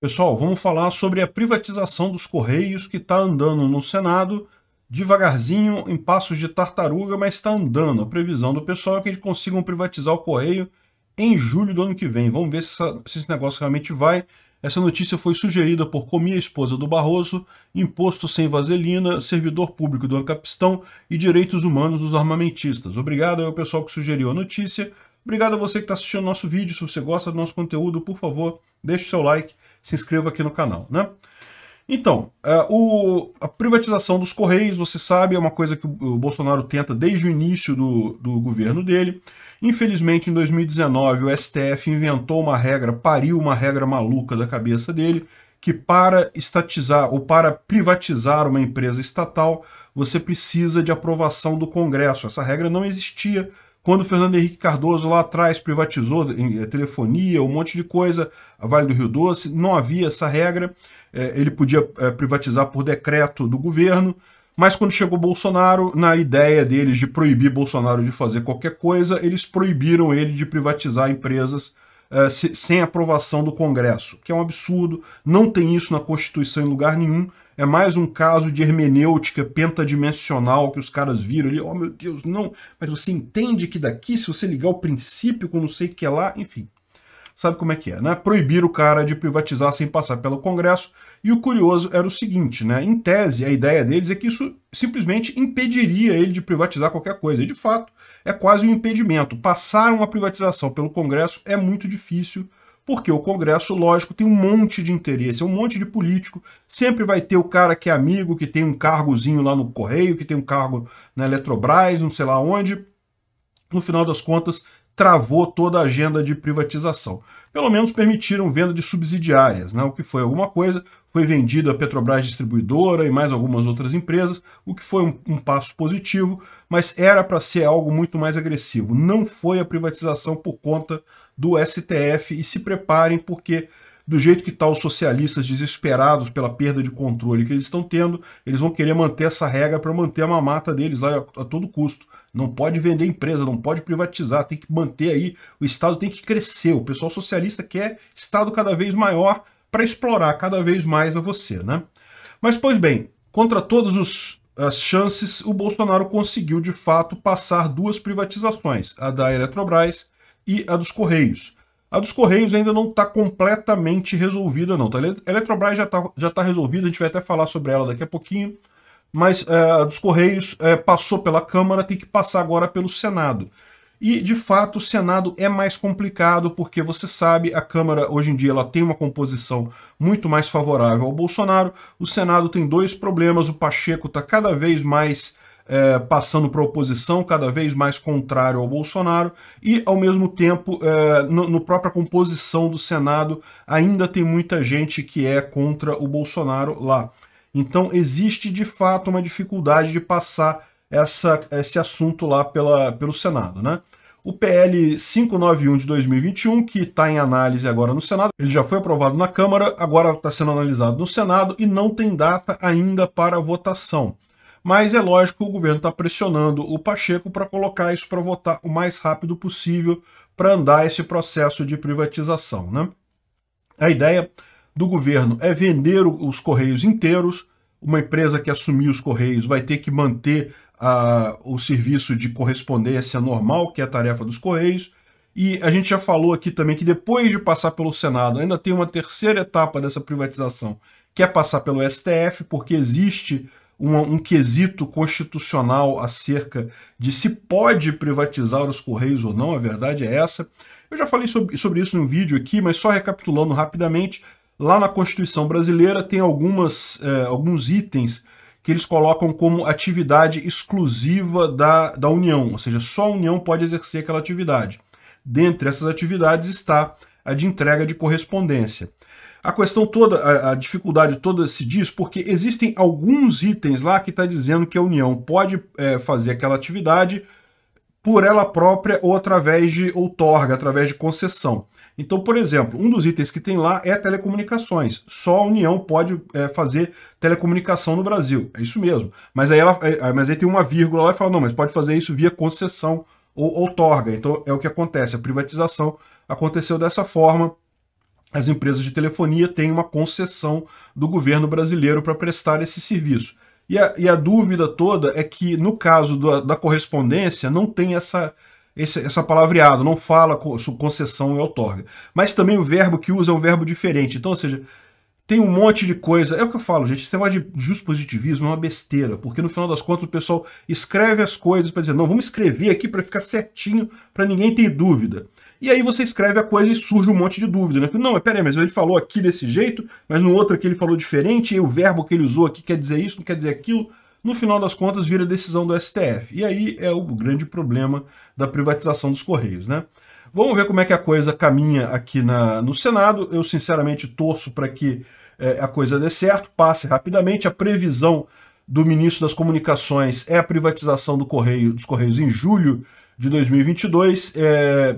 Pessoal, vamos falar sobre a privatização dos Correios que está andando no Senado devagarzinho, em passos de tartaruga, mas está andando. A previsão do pessoal é que eles consigam privatizar o Correio em julho do ano que vem. Vamos ver se, essa, se esse negócio realmente vai. Essa notícia foi sugerida por Comia, esposa do Barroso, Imposto Sem Vaselina, Servidor Público do Ancapistão e Direitos Humanos dos Armamentistas. Obrigado ao pessoal que sugeriu a notícia. Obrigado a você que está assistindo nosso vídeo. Se você gosta do nosso conteúdo, por favor, deixe o seu like se inscreva aqui no canal, né? Então, é, o, a privatização dos Correios, você sabe, é uma coisa que o Bolsonaro tenta desde o início do, do governo dele. Infelizmente, em 2019, o STF inventou uma regra, pariu uma regra maluca da cabeça dele, que para estatizar ou para privatizar uma empresa estatal, você precisa de aprovação do Congresso. Essa regra não existia quando o Fernando Henrique Cardoso lá atrás privatizou eh, telefonia, um monte de coisa, a Vale do Rio Doce, não havia essa regra, eh, ele podia eh, privatizar por decreto do governo, mas quando chegou Bolsonaro, na ideia deles de proibir Bolsonaro de fazer qualquer coisa, eles proibiram ele de privatizar empresas eh, sem aprovação do Congresso, que é um absurdo, não tem isso na Constituição em lugar nenhum. É mais um caso de hermenêutica pentadimensional que os caras viram ali. Oh, meu Deus, não. Mas você entende que daqui, se você ligar o princípio com não sei o que é lá, enfim sabe como é que é, né? Proibir o cara de privatizar sem passar pelo Congresso. E o curioso era o seguinte, né? Em tese, a ideia deles é que isso simplesmente impediria ele de privatizar qualquer coisa. E de fato, é quase um impedimento. Passar uma privatização pelo Congresso é muito difícil. Porque o Congresso, lógico, tem um monte de interesse, é um monte de político. Sempre vai ter o cara que é amigo, que tem um cargozinho lá no Correio, que tem um cargo na Eletrobras, não sei lá onde. No final das contas, travou toda a agenda de privatização. Pelo menos permitiram venda de subsidiárias, né? o que foi alguma coisa, foi vendido a Petrobras Distribuidora e mais algumas outras empresas, o que foi um, um passo positivo, mas era para ser algo muito mais agressivo. Não foi a privatização por conta do STF e se preparem porque do jeito que tal tá os socialistas desesperados pela perda de controle que eles estão tendo, eles vão querer manter essa regra para manter a mamata deles lá a todo custo. Não pode vender empresa, não pode privatizar, tem que manter aí, o Estado tem que crescer. O pessoal socialista quer Estado cada vez maior para explorar cada vez mais a você, né? Mas, pois bem, contra todas as chances, o Bolsonaro conseguiu, de fato, passar duas privatizações, a da Eletrobras e a dos Correios. A dos Correios ainda não está completamente resolvida, não. Tá? A Eletrobras já está já tá resolvida, a gente vai até falar sobre ela daqui a pouquinho. Mas é, a dos Correios é, passou pela Câmara, tem que passar agora pelo Senado. E, de fato, o Senado é mais complicado, porque você sabe, a Câmara hoje em dia ela tem uma composição muito mais favorável ao Bolsonaro. O Senado tem dois problemas, o Pacheco está cada vez mais é, passando para a oposição, cada vez mais contrário ao Bolsonaro, e ao mesmo tempo, é, no, no própria composição do Senado, ainda tem muita gente que é contra o Bolsonaro lá. Então existe de fato uma dificuldade de passar essa, esse assunto lá pela, pelo Senado, né? O PL 591 de 2021, que está em análise agora no Senado, ele já foi aprovado na Câmara, agora está sendo analisado no Senado e não tem data ainda para votação. Mas é lógico que o governo está pressionando o Pacheco para colocar isso para votar o mais rápido possível para andar esse processo de privatização. Né? A ideia do governo é vender os Correios inteiros. Uma empresa que assumir os Correios vai ter que manter a, o serviço de correspondência normal, que é a tarefa dos Correios. E a gente já falou aqui também que depois de passar pelo Senado, ainda tem uma terceira etapa dessa privatização, que é passar pelo STF, porque existe um quesito constitucional acerca de se pode privatizar os Correios ou não, a verdade é essa. Eu já falei sobre, sobre isso no vídeo aqui, mas só recapitulando rapidamente, lá na Constituição brasileira tem algumas, é, alguns itens que eles colocam como atividade exclusiva da, da União, ou seja, só a União pode exercer aquela atividade. Dentre essas atividades está a de entrega de correspondência. A questão toda, a, a dificuldade toda se diz porque existem alguns itens lá que está dizendo que a União pode é, fazer aquela atividade por ela própria ou através de outorga, através de concessão. Então, por exemplo, um dos itens que tem lá é telecomunicações. Só a União pode é, fazer telecomunicação no Brasil. É isso mesmo. Mas aí, ela, é, é mas aí tem uma vírgula lá e fala, não, mas pode fazer isso via concessão ou outorga. Então, é o que acontece. A privatização aconteceu dessa forma as empresas de telefonia têm uma concessão do governo brasileiro para prestar esse serviço. E a, e a, dúvida toda é que, no caso da, da correspondência, não tem essa, esse, essa palavreado, não fala sobre concessão e é outorga. Mas também o verbo que usa é um verbo diferente. Então, ou seja, tem um monte de coisa. É o que eu falo, gente. Esse negócio de justo positivismo é uma besteira, porque no final das contas o pessoal escreve as coisas para dizer, não, vamos escrever aqui para ficar certinho, para ninguém ter dúvida e aí você escreve a coisa e surge um monte de dúvida, né? Não, peraí, mas ele falou aqui desse jeito, mas no outro aqui ele falou diferente, e o verbo que ele usou aqui quer dizer isso, não quer dizer aquilo. No final das contas, vira decisão do STF. E aí é o grande problema da privatização dos Correios, né? Vamos ver como é que a coisa caminha aqui na, no Senado. Eu, sinceramente, torço para que é, a coisa dê certo, passe rapidamente. A previsão do ministro das Comunicações é a privatização do correio, dos Correios em julho de 2022. É,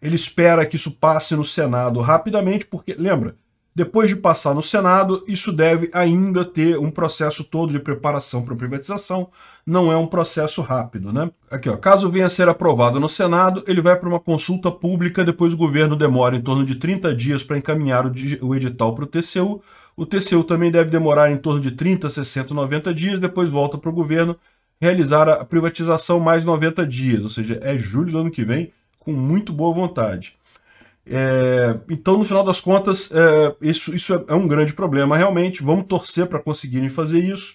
ele espera que isso passe no Senado rapidamente, porque, lembra, depois de passar no Senado, isso deve ainda ter um processo todo de preparação para privatização. Não é um processo rápido, né? Aqui, ó, caso venha a ser aprovado no Senado, ele vai para uma consulta pública, depois o governo demora em torno de 30 dias para encaminhar o edital para o TCU. O TCU também deve demorar em torno de 30, 60, 90 dias, depois volta para o governo realizar a privatização mais 90 dias, ou seja, é julho do ano que vem com muito boa vontade. É, então, no final das contas, é, isso, isso é, é um grande problema, realmente. Vamos torcer para conseguirem fazer isso.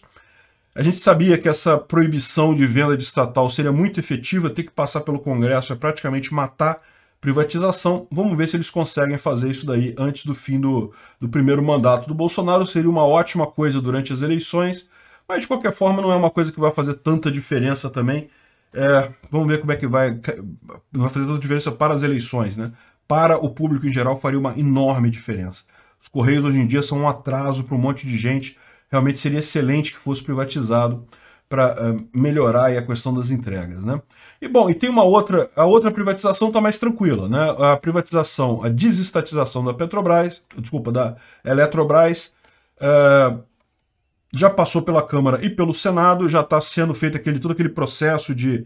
A gente sabia que essa proibição de venda de estatal seria muito efetiva, ter que passar pelo Congresso é praticamente matar privatização. Vamos ver se eles conseguem fazer isso daí antes do fim do, do primeiro mandato do Bolsonaro. Seria uma ótima coisa durante as eleições, mas de qualquer forma não é uma coisa que vai fazer tanta diferença também. É, vamos ver como é que vai. Não vai fazer tanta diferença para as eleições, né? Para o público em geral, faria uma enorme diferença. Os Correios hoje em dia são um atraso para um monte de gente. Realmente seria excelente que fosse privatizado para uh, melhorar a questão das entregas, né? E bom, e tem uma outra, a outra privatização está mais tranquila, né? A privatização, a desestatização da Petrobras, desculpa, da Eletrobras, uh, já passou pela Câmara e pelo Senado, já está sendo feito aquele, todo aquele processo de.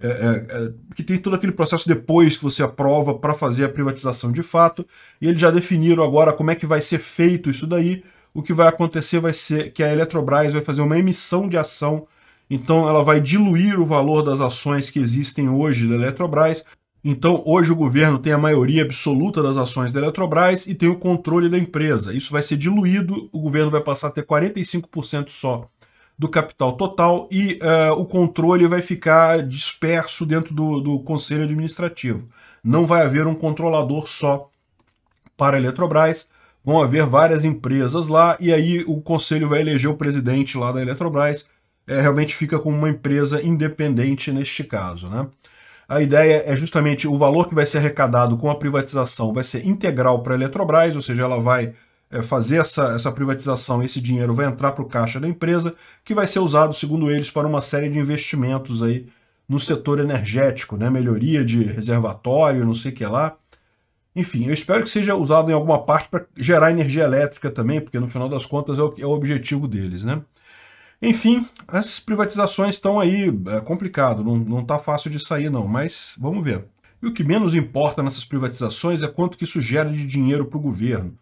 É, é, é, que tem todo aquele processo depois que você aprova para fazer a privatização de fato, e eles já definiram agora como é que vai ser feito isso daí. O que vai acontecer vai ser que a Eletrobras vai fazer uma emissão de ação, então ela vai diluir o valor das ações que existem hoje da Eletrobras então, hoje o governo tem a maioria absoluta das ações da Eletrobras e tem o controle da empresa. Isso vai ser diluído, o governo vai passar a ter 45% só do capital total e uh, o controle vai ficar disperso dentro do, do conselho administrativo. Não vai haver um controlador só para a Eletrobras, vão haver várias empresas lá e aí o conselho vai eleger o presidente lá da Eletrobras. É, realmente fica como uma empresa independente neste caso, né? A ideia é justamente o valor que vai ser arrecadado com a privatização vai ser integral para a Eletrobras, ou seja, ela vai eh, fazer essa, essa privatização, esse dinheiro vai entrar para o caixa da empresa, que vai ser usado, segundo eles, para uma série de investimentos aí no setor energético, né? melhoria de reservatório, não sei o que lá. Enfim, eu espero que seja usado em alguma parte para gerar energia elétrica também, porque no final das contas é o, é o objetivo deles, né? Enfim, as privatizações estão aí, é complicado, não, não tá fácil de sair não, mas vamos ver. E o que menos importa nessas privatizações é quanto que isso gera de dinheiro para o governo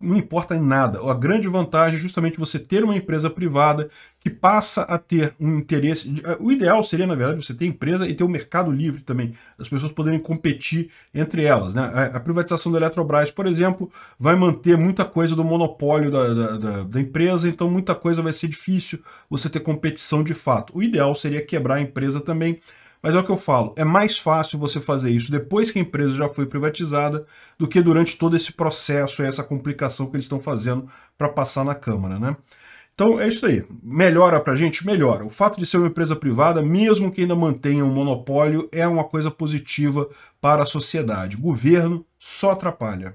não importa em nada. A grande vantagem é justamente você ter uma empresa privada que passa a ter um interesse. Eh, o ideal seria, na verdade, você ter empresa e ter o um mercado livre também, as pessoas poderem competir entre elas. Né? A privatização da Eletrobras, por exemplo, vai manter muita coisa do monopólio da, da, da, da empresa, então muita coisa vai ser difícil você ter competição de fato. O ideal seria quebrar a empresa também mas é o que eu falo, é mais fácil você fazer isso depois que a empresa já foi privatizada do que durante todo esse processo essa complicação que eles estão fazendo para passar na Câmara, né? Então é isso aí. Melhora para a gente? Melhora. O fato de ser uma empresa privada, mesmo que ainda mantenha um monopólio, é uma coisa positiva para a sociedade. Governo só atrapalha.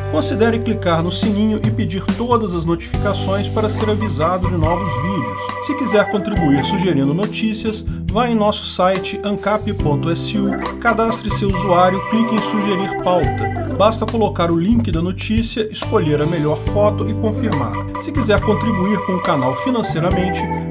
considere clicar no sininho e pedir todas as notificações para ser avisado de novos vídeos. Se quiser contribuir sugerindo notícias, vá em nosso site ancap.su, cadastre seu usuário, clique em sugerir pauta. Basta colocar o link da notícia, escolher a melhor foto e confirmar. Se quiser contribuir com o canal financeiramente,